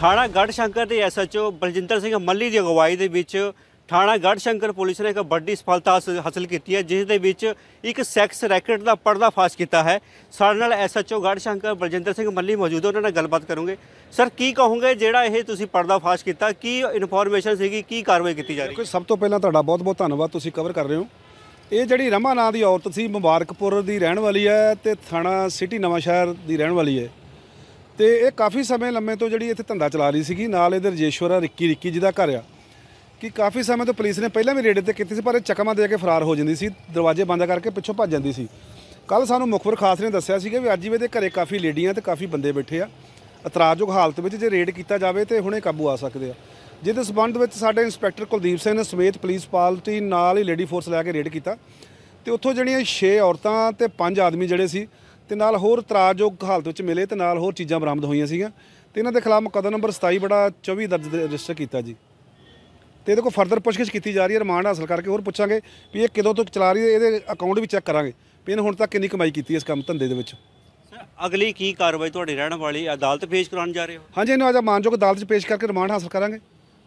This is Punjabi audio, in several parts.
ਥਾਣਾ ਗੜ ਸ਼ੰਕਰ ਦੇ ਐਸਐਚਓ ਬਲਜਿੰਦਰ ਸਿੰਘ ਮੱਲੀ ਦੀ ਅਗਵਾਈ ਦੇ ਵਿੱਚ ਥਾਣਾ ਗੜ ਸ਼ੰਕਰ ਪੁਲਿਸ ਨੇ ਇੱਕ ਵੱਡੀ ਸਫਲਤਾ ਹਾਸਲ ਕੀਤੀ ਹੈ ਜਿਸ ਦੇ ਵਿੱਚ ਇੱਕ ਸੈਕਸ ਰੈਕਟ ਦਾ ਪਰਦਾ ਫਾਸ਼ ਕੀਤਾ ਹੈ ਸਾਡੇ ਨਾਲ ਐਸਐਚਓ ਗੜ ਸ਼ੰਕਰ ਬਲਜਿੰਦਰ ਸਿੰਘ ਮੱਲੀ ਮੌਜੂਦ ਉਹਨਾਂ ਨਾਲ ਗੱਲਬਾਤ ਕਰੂੰਗੇ ਸਰ ਕੀ ਕਹੋਗੇ ਜਿਹੜਾ ਇਹ ਤੁਸੀਂ ਪਰਦਾ ਫਾਸ਼ ਕੀਤਾ ਕੀ ਇਨਫੋਰਮੇਸ਼ਨ ਸੀਗੀ ਕੀ ਕਾਰਵਾਈ ਕੀਤੀ ਜਾ ਰਹੀ ਹੈ ਸਭ ਤੋਂ ਪਹਿਲਾਂ ਤੁਹਾਡਾ ਬਹੁਤ-ਬਹੁਤ ਧੰਨਵਾਦ ਤੁਸੀਂ ਕਵਰ ਕਰ ਰਹੇ ਹੋ ਇਹ ਜਿਹੜੀ ਰਮਾ ਨਾਂ ਦੀ ਔਰਤ ਸੀ ਮੁਬਾਰਕਪੁਰ ਦੀ ਰਹਿਣ ਵਾਲੀ ਹੈ ਤੇ ਥਾਣਾ ਸਿਟੀ ਨਵਾਂ ਸ਼ਹਿਰ ਦੀ ਰਹਿਣ ਵਾਲੀ ਹੈ ਤੇ ਇਹ ਕਾਫੀ ਸਮੇਂ ਲੰਮੇ ਤੋਂ ਜਿਹੜੀ ਇੱਥੇ ਧੰਦਾ ਚਲਾ ਰਹੀ ਸੀਗੀ ਨਾਲ ਇਹਦੇ ਆ ਰਿੱਕੀ ਰਿੱਕੀ ਜਿਹਦਾ ਘਰ ਆ ਕਿ ਕਾਫੀ ਸਮੇਂ ਤੋਂ ਪੁਲਿਸ ਨੇ ਪਹਿਲਾਂ ਵੀ ਰੇਡ ਤੇ ਕੀਤੀ ਸੀ ਪਰ ਇਹ ਚਕਮਾ ਦੇ ਕੇ ਫਰਾਰ ਹੋ ਜਾਂਦੀ ਸੀ ਦਰਵਾਜ਼ੇ ਬੰਦ ਕਰਕੇ ਪਿੱਛੋਂ ਭੱਜ ਜਾਂਦੀ ਸੀ ਕੱਲ ਸਾਨੂੰ ਮੁਖਬਰ ਖਾਸ ਨੇ ਦੱਸਿਆ ਸੀਗਾ ਵੀ ਅੱਜ ਵੀ ਇਹਦੇ ਘਰੇ ਕਾਫੀ ਲੇਡੀਆਂ ਤੇ ਕਾਫੀ ਬੰਦੇ ਬੈਠੇ ਆ ਇਤਰਾਜ਼ਯੋਗ ਹਾਲਤ ਵਿੱਚ ਜੇ ਰੇਡ ਕੀਤਾ ਜਾਵੇ ਤੇ ਹੁਣੇ ਕਾਬੂ ਆ ਸਕਦੇ ਆ ਜਿਹਦੇ ਸਬੰਧ ਵਿੱਚ ਸਾਡੇ ਇੰਸਪੈਕਟਰ ਕੁਲਦੀਪ ਸਿੰਘ ਨੇ ਸਮੇਤ ਪੁਲਿਸ ਪਾਰਟੀ ਨਾਲ ਹੀ ਲੇਡੀ ਫੋਰਸ ਲੈ ਕੇ ਰੇਡ ਕੀਤਾ ਤੇ ਉੱਥੋਂ ਜਿਹੜੀਆਂ 6 ਔਰਤਾਂ ਤੇ 5 ਆਦਮੀ ਜਿਹੜੇ ਸੀ ਤੇ ਨਾਲ ਹੋਰ ਤਰਾਜੋਗ ਹਾਲਤ ਵਿੱਚ ਮਿਲੇ ਤੇ ਨਾਲ ਹੋਰ ਚੀਜ਼ਾਂ ਬਰਾਮਦ ਹੋਈਆਂ ਸੀਗੀਆਂ ਤੇ ਇਹਨਾਂ ਦੇ ਖਿਲਾਫ ਮੁਕਦਮਾ ਨੰਬਰ 27 ਬੜਾ 24 ਦਰਜ ਰਜਿਸਟਰ ਕੀਤਾ ਜੀ ਤੇ ਇਹਦੇ ਕੋ ਫਰਦਰ ਪੁੱਛਗਿੱਛ ਕੀਤੀ ਜਾ ਰਹੀ ਹੈ ਰਿਮਾਂਡ ਹਾਸਲ ਕਰਕੇ ਹੋਰ ਪੁੱਛਾਂਗੇ ਵੀ ਇਹ ਕਿਦੋਂ ਤੋਂ ਚਲਾ ਰਹੀ ਹੈ ਇਹਦੇ ਅਕਾਊਂਟ ਵੀ ਚੈੱਕ ਕਰਾਂਗੇ ਵੀ ਇਹਨੇ ਹੁਣ ਤੱਕ ਕਿੰਨੀ ਕਮਾਈ ਕੀਤੀ ਇਸ ਕੰਮ ਧੰਦੇ ਦੇ ਵਿੱਚ ਅਗਲੀ ਕੀ ਕਾਰਵਾਈ ਤੁਹਾਡੇ ਰਹਿਣ ਵਾਲੀ ਅਦਾਲਤ ਪੇਸ਼ ਕਰਾਉਣ ਜਾ ਰਹੇ ਹੋ ਹਾਂਜੀ ਇਹਨੂੰ ਅਜਾ ਮਾਨਯੋਗ ਅਦਾਲਤ 'ਚ ਪੇਸ਼ ਕਰਕੇ ਰਿਮਾਂਡ ਹਾਸਲ ਕਰਾਂਗੇ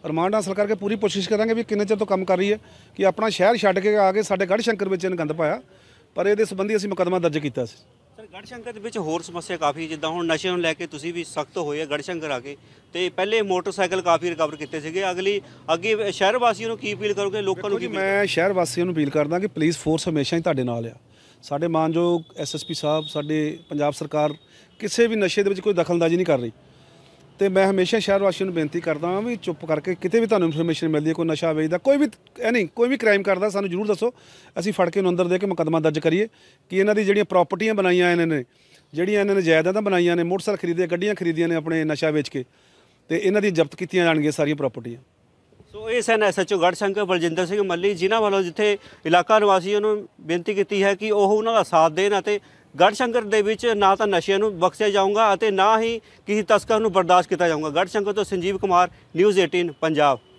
ਰਿਮਾਂਡ ਹਾਸਲ ਕਰਕੇ ਪੂਰੀ ਕੋਸ਼ਿਸ਼ ਕਰਾਂਗੇ ਵੀ ਕਿੰਨੇ ਚਿਰ ਤੋਂ ਕੰਮ ਕਰ ਰਹੀ ਹੈ ਕਿ ਆਪਣਾ ਸ਼ਹਿਰ ਛੱਡ ਕੇ ਆ ਕੇ ਸਾਡੇ ਗੜ੍ਹ ਸ਼ੰਕਰ ਵਿੱਚ ਇਹਨੇ ਗੰਦ ਪਾਇਆ ਪਰ ਇਹਦੇ ਸੰਬੰਧੀ ਅਸੀਂ ਮੁਕਦਮਾ ਦਰਜ ਕੀਤਾ ਸੀ ਸਰ ਗੜਸ਼ੰਕਰ ਦੇ ਵਿੱਚ ਹੋਰ ਸਮੱਸਿਆ ਕਾਫੀ ਜਿੱਦਾਂ ਹੁਣ ਨਸ਼ੇ ਨੂੰ ਲੈ ਕੇ ਤੁਸੀਂ ਵੀ ਸਖਤ ਹੋਏ ਆ ਗੜਸ਼ੰਕਰ ਆ ਕੇ ਤੇ ਪਹਿਲੇ ਮੋਟਰਸਾਈਕਲ ਕਾਫੀ ਰਿਕਵਰ ਕੀਤੇ ਸੀਗੇ ਅਗਲੀ ਅੱਗੇ ਸ਼ਹਿਰ ਵਾਸੀਆਂ ਨੂੰ ਕੀ ਅਪੀਲ ਕਰੋਗੇ ਲੋਕਾਂ ਨੂੰ ਕੀ ਮੈਂ ਸ਼ਹਿਰ ਵਾਸੀਆਂ ਨੂੰ ਅਪੀਲ ਕਰਦਾ ਕਿ ਪੁਲਿਸ ਫੋਰਸ ਹਮੇਸ਼ਾ ਹੀ ਤੁਹਾਡੇ ਨਾਲ ਆ ਸਾਡੇ ਮਾਨਯੋਗ ਐਸਐਸਪੀ ਸਾਹਿਬ ਸਾਡੇ ਪੰਜਾਬ ਸਰਕਾਰ ਕਿਸੇ ਵੀ ਨਸ਼ੇ ਦੇ ਵਿੱਚ ਕੋਈ ਦਖਲਅੰਦਾਜ਼ੀ ਨਹੀਂ ਕਰ ਰਹੀ ਤੇ ਮੈਂ ਹਮੇਸ਼ਾ ਸ਼ਹਿਰ ਵਾਸੀਆਂ ਨੂੰ ਬੇਨਤੀ ਕਰਦਾ ਹਾਂ ਵੀ ਚੁੱਪ ਕਰਕੇ ਕਿਤੇ ਵੀ ਤੁਹਾਨੂੰ ਇਨਫੋਰਮੇਸ਼ਨ ਮਿਲਦੀ ਹੈ ਕੋਈ ਨਸ਼ਾ ਵੇਚਦਾ ਕੋਈ ਵੀ ਐ ਨਹੀਂ ਕੋਈ ਵੀ ਕ੍ਰਾਈਮ ਕਰਦਾ ਸਾਨੂੰ ਜਰੂਰ ਦੱਸੋ ਅਸੀਂ ਫੜ ਕੇ ਉਹਨਾਂ ਅੰਦਰ ਦੇ ਕੇ ਮੁਕਦਮਾ ਦਰਜ ਕਰੀਏ ਕਿ ਇਹਨਾਂ ਦੀ ਜਿਹੜੀਆਂ ਪ੍ਰਾਪਰਟੀਆਂ ਬਣਾਈਆਂ ਇਹਨਾਂ ਨੇ ਜਿਹੜੀਆਂ ਇਹਨਾਂ ਨੇ ਜਾਇਦਾਦਾਂ ਬਣਾਈਆਂ ਨੇ ਮੋਟਰਸਾਈਕਲ ਖਰੀਦੇ ਗੱਡੀਆਂ ਖਰੀਦੀਆਂ ਨੇ ਆਪਣੇ ਨਸ਼ਾ ਵੇਚ ਕੇ ਤੇ ਇਹਨਾਂ ਦੀ ਜ਼ਬਤ ਕੀਤੀਆਂ ਜਾਣਗੀਆਂ ਸਾਰੀਆਂ ਪ੍ਰਾਪਰਟੀਆਂ ਸੋ ਇਹ ਸਨ ਐਸਐਚਓ ਗੜ ਸਿੰਘ ਬਲਜਿੰਦਰ ਸਿੰਘ ਮੱਲੀ ਜਿਨ੍ਹਾਂ ਵੱਲੋਂ ਜਿੱਥੇ ਇਲਾਕਾ ਨਿਵਾਸੀਆਂ ਨੂੰ ਬੇਨਤੀ ਕੀਤੀ ਹੈ ਕਿ ਉਹ ਉਹਨਾਂ ਦਾ ਸਾਥ ਦੇਣ ਅਤੇ ਗੜਸ਼ੰਕਰ ਦੇ ਵਿੱਚ ਨਾ ਤਾਂ ਨਸ਼ਿਆਂ ਨੂੰ ਬਖਸ਼ਿਆ ਜਾਊਗਾ ਅਤੇ ਨਾ ਹੀ ਕਿਸੇ ਤਸਕਰ ਨੂੰ ਬਰਦਾਸ਼ਤ ਕੀਤਾ ਜਾਊਗਾ ਗੜਸ਼ੰਕਰ ਤੋਂ ਸੰਜੀਵ ਕੁਮਾਰ ਨਿਊਜ਼ 18 ਪੰਜਾਬ